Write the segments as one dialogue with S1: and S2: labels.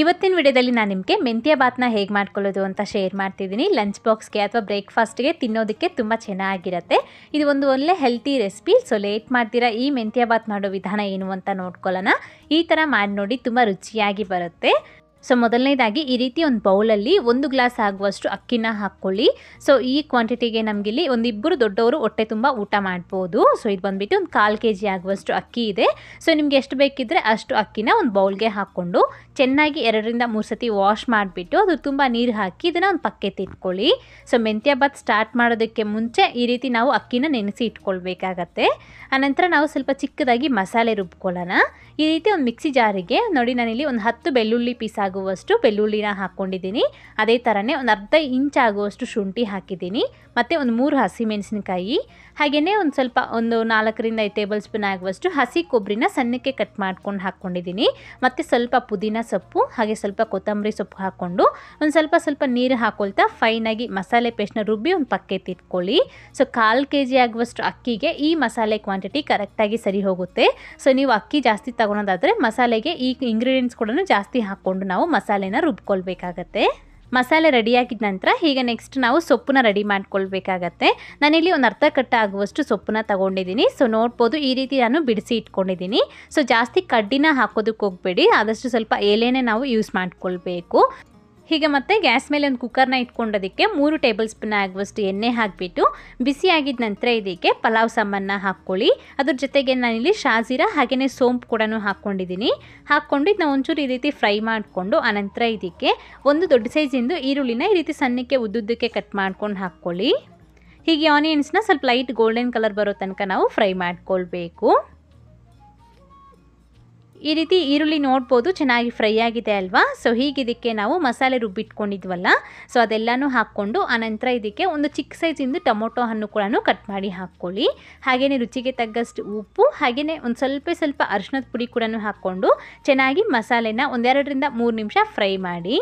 S1: ಇವತ್ತಿನ ವಿಡಿಯೋದಲ್ಲಿ ನಾನು ನಿಮಗೆ ಮೆಂತ್ಯ ಬಾತ್ನ ಹೇಗೆ ಮಾಡ್ಕೊಳ್ಳೋದು ಅಂತ ಶೇರ್ ಮಾಡ್ತಿದ್ದೀನಿ ಲಂಚ್ ಬಾಕ್ಸ್ಗೆ ಅಥವಾ ಬ್ರೇಕ್ಫಾಸ್ಟ್ಗೆ ತಿನ್ನೋದಕ್ಕೆ ತುಂಬ ಚೆನ್ನಾಗಿರುತ್ತೆ ಇದು ಒಂದು ಒಳ್ಳೆ ಹೆಲ್ತಿ ರೆಸಿಪಿ ಸೊ ಲೇಟ್ ಮಾಡ್ತೀರಾ ಈ ಮೆಂತ್ಯ ಬಾತ್ ಮಾಡೋ ವಿಧಾನ ಏನು ಅಂತ ನೋಡ್ಕೊಳ್ಳೋಣ ಈ ಥರ ಮಾಡಿ ನೋಡಿ ತುಂಬ ರುಚಿಯಾಗಿ ಬರುತ್ತೆ ಸೊ ಮೊದಲನೇದಾಗಿ ಈ ರೀತಿ ಒಂದು ಬೌಲಲ್ಲಿ ಒಂದು ಗ್ಲಾಸ್ ಆಗುವಷ್ಟು ಅಕ್ಕಿನ ಹಾಕ್ಕೊಳ್ಳಿ ಸೊ ಈ ಕ್ವಾಂಟಿಟಿಗೆ ನಮಗಿಲ್ಲಿ ಒಂದಿಬ್ಬರು ದೊಡ್ಡವರು ಹೊಟ್ಟೆ ತುಂಬ ಊಟ ಮಾಡ್ಬೋದು ಸೊ ಇದು ಬಂದುಬಿಟ್ಟು ಒಂದು ಕಾಲು ಕೆ ಜಿ ಆಗುವಷ್ಟು ಅಕ್ಕಿ ಇದೆ ಸೊ ನಿಮ್ಗೆ ಎಷ್ಟು ಬೇಕಿದ್ದರೆ ಅಷ್ಟು ಅಕ್ಕಿನ ಒಂದು ಬೌಲ್ಗೆ ಹಾಕ್ಕೊಂಡು ಚೆನ್ನಾಗಿ ಎರಡರಿಂದ ಮೂರು ಸತಿ ವಾಶ್ ಮಾಡಿಬಿಟ್ಟು ಅದು ತುಂಬ ನೀರು ಹಾಕಿ ಇದನ್ನು ಒಂದು ತಿನ್ಕೊಳ್ಳಿ ಸೊ ಮೆಂತ್ಯ ಬಾತ್ ಸ್ಟಾರ್ಟ್ ಮಾಡೋದಕ್ಕೆ ಮುಂಚೆ ಈ ರೀತಿ ನಾವು ಅಕ್ಕಿನ ನೆನೆಸಿ ಇಟ್ಕೊಳ್ಬೇಕಾಗತ್ತೆ ಆನಂತರ ನಾವು ಸ್ವಲ್ಪ ಚಿಕ್ಕದಾಗಿ ಮಸಾಲೆ ರುಬ್ಕೊಳ್ಳೋಣ ಈ ರೀತಿ ಒಂದು ಮಿಕ್ಸಿ ಜಾರಿಗೆ ನೋಡಿ ನಾನಿಲ್ಲಿ ಒಂದು ಹತ್ತು ಬೆಳ್ಳುಳ್ಳಿ ಪೀಸ್ ಆಗುತ್ತೆ ಆಗುವಷ್ಟು ಬೆಳ್ಳುಳ್ಳಿನ ಹಾಕ್ಕೊಂಡಿದ್ದೀನಿ ಅದೇ ಥರನೇ ಒಂದು ಅರ್ಧ ಇಂಚ್ ಆಗುವಷ್ಟು ಶುಂಠಿ ಹಾಕಿದ್ದೀನಿ ಮತ್ತು ಒಂದು ಮೂರು ಹಸಿಮೆಣಸಿನಕಾಯಿ ಹಾಗೆಯೇ ಒಂದು ಸ್ವಲ್ಪ ಒಂದು ನಾಲ್ಕರಿಂದ ಐದು ಟೇಬಲ್ ಸ್ಪೂನ್ ಆಗುವಷ್ಟು ಹಸಿ ಕೊಬ್ಬರಿನ ಸಣ್ಣಕ್ಕೆ ಕಟ್ ಮಾಡ್ಕೊಂಡು ಹಾಕ್ಕೊಂಡಿದ್ದೀನಿ ಮತ್ತು ಸ್ವಲ್ಪ ಪುದೀನ ಸೊಪ್ಪು ಹಾಗೆ ಸ್ವಲ್ಪ ಕೊತ್ತಂಬರಿ ಸೊಪ್ಪು ಹಾಕ್ಕೊಂಡು ಒಂದು ಸ್ವಲ್ಪ ಸ್ವಲ್ಪ ನೀರು ಹಾಕೊಳ್ತಾ ಫೈನಾಗಿ ಮಸಾಲೆ ಪೇಸ್ಟ್ನ ರುಬ್ಬಿ ಒಂದು ತಿಟ್ಕೊಳ್ಳಿ ಸೊ ಕಾಲು ಕೆ ಜಿ ಆಗುವಷ್ಟು ಅಕ್ಕಿಗೆ ಈ ಮಸಾಲೆ ಕ್ವಾಂಟಿಟಿ ಕರೆಕ್ಟಾಗಿ ಸರಿ ಹೋಗುತ್ತೆ ಸೊ ನೀವು ಅಕ್ಕಿ ಜಾಸ್ತಿ ತಗೊಳೋದಾದರೆ ಮಸಾಲೆಗೆ ಈ ಇಂಗ್ರೀಡಿಯೆಂಟ್ಸ್ ಕೂಡ ಜಾಸ್ತಿ ಹಾಕ್ಕೊಂಡು ನಾವು ಮಸಾಲೆನ ರುಬ್ಕೊಳ್ಬೇಕಾಗತ್ತೆ ಮಸಾಲೆ ರೆಡಿಯಾಗಿದ ನಂತರ ಈಗ ನೆಕ್ಸ್ಟ್ ನಾವು ಸೊಪ್ಪನ್ನ ರೆಡಿ ಮಾಡ್ಕೊಳ್ಬೇಕಾಗತ್ತೆ ನಾನಿಲ್ಲಿ ಒಂದು ಅರ್ಧ ಕಟ್ಟ ಆಗುವಷ್ಟು ಸೊಪ್ಪನ್ನ ತಗೊಂಡಿದ್ದೀನಿ ಸೊ ನೋಡ್ಬೋದು ಈ ರೀತಿ ನಾನು ಬಿಡಿಸಿ ಇಟ್ಕೊಂಡಿದ್ದೀನಿ ಸೊ ಜಾಸ್ತಿ ಕಡ್ಡಿನ ಹಾಕೋದಕ್ಕೆ ಹೋಗಬೇಡಿ ಆದಷ್ಟು ಸ್ವಲ್ಪ ಎಲೆನೇ ನಾವು ಯೂಸ್ ಮಾಡ್ಕೊಳ್ಬೇಕು ಹೀಗೆ ಮತ್ತೆ ಗ್ಯಾಸ್ ಮೇಲೆ ಒಂದು ಕುಕ್ಕರ್ನ ಇಟ್ಕೊಂಡೋದಕ್ಕೆ ಮೂರು ಟೇಬಲ್ ಸ್ಪೂನ್ ಆಗುವಷ್ಟು ಎಣ್ಣೆ ಹಾಕಿಬಿಟ್ಟು ಆಗಿದ ನಂತರ ಇದಕ್ಕೆ ಪಲಾವ್ ಸಾಮಾನ ಹಾಕ್ಕೊಳ್ಳಿ ಅದ್ರ ಜೊತೆಗೆ ನಾನಿಲ್ಲಿ ಶಾಜೀರಾ ಹಾಗೆಯೇ ಸೋಂಪು ಕೂಡ ಹಾಕ್ಕೊಂಡಿದ್ದೀನಿ ಹಾಕ್ಕೊಂಡು ಇದನ್ನ ಒಂಚೂರು ಈ ರೀತಿ ಫ್ರೈ ಮಾಡಿಕೊಂಡು ಆನಂತರ ಇದಕ್ಕೆ ಒಂದು ದೊಡ್ಡ ಸೈಜಿಂದು ಈರುಳ್ಳಿನ ಈ ರೀತಿ ಸಣ್ಣಕ್ಕೆ ಉದ್ದುದ್ದಕ್ಕೆ ಕಟ್ ಮಾಡ್ಕೊಂಡು ಹಾಕ್ಕೊಳ್ಳಿ ಹೀಗೆ ಆನಿಯನ್ಸ್ನ ಸ್ವಲ್ಪ ಲೈಟ್ ಗೋಲ್ಡನ್ ಕಲರ್ ಬರೋ ತನಕ ನಾವು ಫ್ರೈ ಮಾಡ್ಕೊಳ್ಬೇಕು ಈ ರೀತಿ ಈರುಳ್ಳಿ ನೋಡ್ಬೋದು ಚೆನ್ನಾಗಿ ಫ್ರೈ ಆಗಿದೆ ಅಲ್ವಾ ಸೊ ಹೀಗೆ ಇದಕ್ಕೆ ನಾವು ಮಸಾಲೆ ರುಬ್ಬಿಟ್ಕೊಂಡಿದ್ವಲ್ಲ ಸೊ ಅದೆಲ್ಲನೂ ಹಾಕ್ಕೊಂಡು ಆನಂತರ ಇದಕ್ಕೆ ಒಂದು ಚಿಕ್ಕ ಸೈಜಿಂದು ಟೊಮೊಟೊ ಹಣ್ಣು ಕೂಡ ಕಟ್ ಮಾಡಿ ಹಾಕ್ಕೊಳ್ಳಿ ಹಾಗೆಯೇ ರುಚಿಗೆ ತಗ್ಗಷ್ಟು ಉಪ್ಪು ಹಾಗೆಯೇ ಒಂದು ಸ್ವಲ್ಪ ಸ್ವಲ್ಪ ಅರಿಶಿನದ ಪುಡಿ ಕೂಡ ಹಾಕ್ಕೊಂಡು ಚೆನ್ನಾಗಿ ಮಸಾಲೆನ ಒಂದೆರಡರಿಂದ ಮೂರು ನಿಮಿಷ ಫ್ರೈ ಮಾಡಿ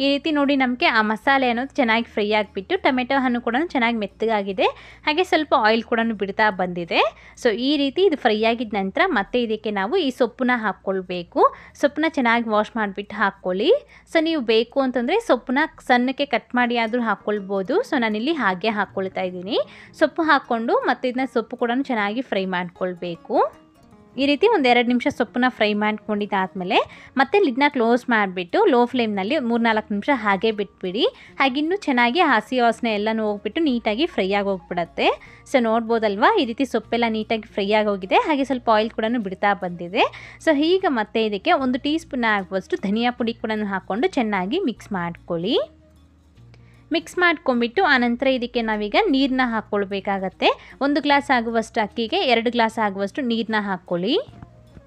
S1: ಈ ರೀತಿ ನೋಡಿ ನಮಗೆ ಆ ಮಸಾಲೆ ಅನ್ನೋದು ಚೆನ್ನಾಗಿ ಫ್ರೈ ಆಗಿಬಿಟ್ಟು ಟೊಮೆಟೊ ಹಣ್ಣು ಕೂಡ ಚೆನ್ನಾಗಿ ಮೆತ್ತಗಾಗಿದೆ ಹಾಗೆ ಸ್ವಲ್ಪ ಆಯಿಲ್ ಕೂಡ ಬಿಡ್ತಾ ಬಂದಿದೆ ಸೊ ಈ ರೀತಿ ಇದು ಫ್ರೈ ಆಗಿದ ನಂತರ ಮತ್ತೆ ಇದಕ್ಕೆ ನಾವು ಈ ಸೊಪ್ಪನ್ನ ಹಾಕ್ಕೊಳ್ಬೇಕು ಸೊಪ್ಪನ್ನ ಚೆನ್ನಾಗಿ ವಾಶ್ ಮಾಡಿಬಿಟ್ಟು ಹಾಕ್ಕೊಳ್ಳಿ ಸೊ ನೀವು ಬೇಕು ಅಂತಂದರೆ ಸೊಪ್ಪನ್ನ ಸಣ್ಣಕ್ಕೆ ಕಟ್ ಮಾಡಿ ಆದರೂ ಹಾಕ್ಕೊಳ್ಬೋದು ಸೊ ನಾನಿಲ್ಲಿ ಹಾಗೆ ಹಾಕ್ಕೊಳ್ತಾ ಇದ್ದೀನಿ ಸೊಪ್ಪು ಹಾಕ್ಕೊಂಡು ಮತ್ತು ಇದನ್ನ ಸೊಪ್ಪು ಕೂಡ ಚೆನ್ನಾಗಿ ಫ್ರೈ ಮಾಡ್ಕೊಳ್ಬೇಕು ಈ ರೀತಿ ಒಂದು ಎರಡು ನಿಮಿಷ ಸೊಪ್ಪನ್ನ ಫ್ರೈ ಮಾಡ್ಕೊಂಡಿದ್ದಾದಮೇಲೆ ಮತ್ತೆ ಲಿಡ್ನ ಕ್ಲೋಸ್ ಮಾಡಿಬಿಟ್ಟು ಲೋ ಫ್ಲೇಮ್ನಲ್ಲಿ ನಾಲ್ಕು ನಿಮಿಷ ಹಾಗೆ ಬಿಟ್ಬಿಡಿ ಹಾಗೆ ಇನ್ನೂ ಚೆನ್ನಾಗಿ ಹಸಿ ವಾಸನೆ ಎಲ್ಲನೂ ಹೋಗ್ಬಿಟ್ಟು ನೀಟಾಗಿ ಫ್ರೈ ಆಗಿ ಹೋಗ್ಬಿಡತ್ತೆ ಸೊ ನೋಡ್ಬೋದಲ್ವಾ ಈ ರೀತಿ ಸೊಪ್ಪೆಲ್ಲ ನೀಟಾಗಿ ಫ್ರೈ ಆಗಿ ಹೋಗಿದೆ ಹಾಗೆ ಸ್ವಲ್ಪ ಆಯಿಲ್ ಕೂಡ ಬಿಡ್ತಾ ಬಂದಿದೆ ಸೊ ಈಗ ಮತ್ತೆ ಇದಕ್ಕೆ ಒಂದು ಟೀ ಸ್ಪೂನ್ ಆಗುವಷ್ಟು ಧನಿಯಾ ಪುಡಿ ಕೂಡ ಹಾಕ್ಕೊಂಡು ಚೆನ್ನಾಗಿ ಮಿಕ್ಸ್ ಮಾಡ್ಕೊಳ್ಳಿ ಮಿಕ್ಸ್ ಮಾಡ್ಕೊಂಬಿಟ್ಟು ಆನಂತರ ಇದಕ್ಕೆ ನಾವೀಗ ನೀರನ್ನ ಹಾಕ್ಕೊಳ್ಬೇಕಾಗತ್ತೆ ಒಂದು ಗ್ಲಾಸ್ ಆಗುವಷ್ಟು ಅಕ್ಕಿಗೆ ಎರಡು ಗ್ಲಾಸ್ ಆಗುವಷ್ಟು ನೀರನ್ನ ಹಾಕ್ಕೊಳ್ಳಿ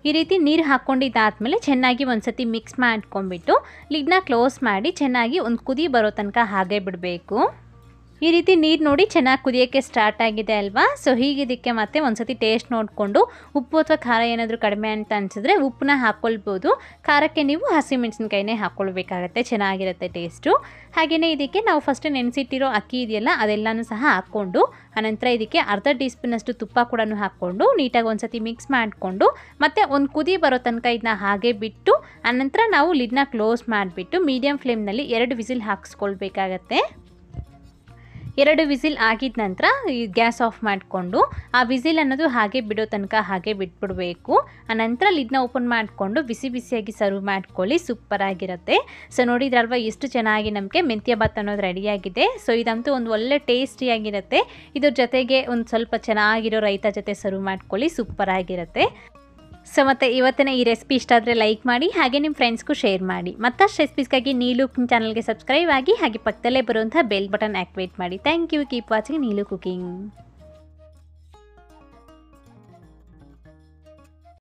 S1: ಈ ರೀತಿ ನೀರು ಹಾಕ್ಕೊಂಡಿದ್ದಾದಮೇಲೆ ಚೆನ್ನಾಗಿ ಸತಿ ಮಿಕ್ಸ್ ಮಾಡ್ಕೊಂಬಿಟ್ಟು ಲಿಡ್ನ ಕ್ಲೋಸ್ ಮಾಡಿ ಚೆನ್ನಾಗಿ ಒಂದು ಕುದಿ ಬರೋ ತನಕ ಹಾಗೆ ಬಿಡಬೇಕು ಈ ರೀತಿ ನೀರು ನೋಡಿ ಚೆನ್ನಾಗಿ ಕುದಿಯೋಕ್ಕೆ ಸ್ಟಾರ್ಟ್ ಆಗಿದೆ ಅಲ್ವಾ ಸೊ ಹೀಗಿದ್ದಕ್ಕೆ ಮತ್ತೆ ಸತಿ ಟೇಸ್ಟ್ ನೋಡಿಕೊಂಡು ಉಪ್ಪು ಅಥವಾ ಖಾರ ಏನಾದರೂ ಕಡಿಮೆ ಅಂತ ಅನಿಸಿದ್ರೆ ಉಪ್ಪನ್ನ ಹಾಕ್ಕೊಳ್ಬೋದು ಖಾರಕ್ಕೆ ನೀವು ಹಸಿಮೆಣಸಿನ್ಕಾಯಿನೇ ಹಾಕ್ಕೊಳ್ಬೇಕಾಗತ್ತೆ ಚೆನ್ನಾಗಿರುತ್ತೆ ಟೇಸ್ಟು ಹಾಗೆಯೇ ಇದಕ್ಕೆ ನಾವು ಫಸ್ಟ್ ನೆನೆಸಿಟ್ಟಿರೋ ಅಕ್ಕಿ ಇದೆಯಲ್ಲ ಅದೆಲ್ಲನೂ ಸಹ ಹಾಕ್ಕೊಂಡು ಆನಂತರ ಇದಕ್ಕೆ ಅರ್ಧ ಟೀ ಸ್ಪೂನಷ್ಟು ತುಪ್ಪ ಕೂಡ ಹಾಕ್ಕೊಂಡು ನೀಟಾಗಿ ಸತಿ ಮಿಕ್ಸ್ ಮಾಡಿಕೊಂಡು ಮತ್ತು ಒಂದು ಕುದಿ ಬರೋ ತನಕ ಇದನ್ನ ಹಾಗೆ ಬಿಟ್ಟು ಆನಂತರ ನಾವು ಲಿಡ್ನ ಕ್ಲೋಸ್ ಮಾಡಿಬಿಟ್ಟು ಮೀಡಿಯಂ ಫ್ಲೇಮ್ನಲ್ಲಿ ಎರಡು ವಿಸಿಲ್ ಹಾಕ್ಸ್ಕೊಳ್ಬೇಕಾಗತ್ತೆ ಎರಡು ವಿಸಿಲ್ ಆಗಿದ ನಂತರ ಈ ಗ್ಯಾಸ್ ಆಫ್ ಮಾಡಿಕೊಂಡು ಆ ವಿಸಿಲ್ ಅನ್ನೋದು ಹಾಗೆ ಬಿಡೋ ತನಕ ಹಾಗೆ ಬಿಟ್ಬಿಡಬೇಕು ಆ ನಂತರ ಇದನ್ನ ಓಪನ್ ಮಾಡಿಕೊಂಡು ಬಿಸಿ ಬಿಸಿಯಾಗಿ ಸರ್ವ್ ಮಾಡ್ಕೊಳ್ಳಿ ಆಗಿರುತ್ತೆ ಸೊ ನೋಡಿದ್ರಲ್ವ ಎಷ್ಟು ಚೆನ್ನಾಗಿ ನಮಗೆ ಮೆಂತ್ಯ ಭಾತ್ ಅನ್ನೋದು ರೆಡಿಯಾಗಿದೆ ಸೊ ಇದಂತೂ ಒಂದು ಒಳ್ಳೆ ಟೇಸ್ಟಿಯಾಗಿರುತ್ತೆ ಇದ್ರ ಜೊತೆಗೆ ಒಂದು ಸ್ವಲ್ಪ ಚೆನ್ನಾಗಿರೋ ರೈತ ಜೊತೆ ಸರ್ವ್ ಮಾಡ್ಕೊಳ್ಳಿ ಆಗಿರುತ್ತೆ ಸೊ ಮತ್ತು ಇವತ್ತಿನ ಈ ರೆಸಿಪಿ ಇಷ್ಟ ಆದರೆ ಲೈಕ್ ಮಾಡಿ ಹಾಗೆ ನಿಮ್ಮ ಫ್ರೆಂಡ್ಸ್ಗೂ ಶೇರ್ ಮಾಡಿ ಮತ್ತಷ್ಟು ರೆಸಿಪೀಸ್ಗಾಗಿ ನೀಲು ಕುಕಿಂಗ್ ಚಾನಲ್ಗೆ ಸಬ್ಸ್ಕ್ರೈಬ್ ಆಗಿ ಹಾಗೆ ಪಕ್ಕದಲ್ಲೇ ಬರುವಂಥ ಬೆಲ್ ಬಟನ್ ಆಕ್ಟಿವೇಟ್ ಮಾಡಿ thank you keep watching Neelu cooking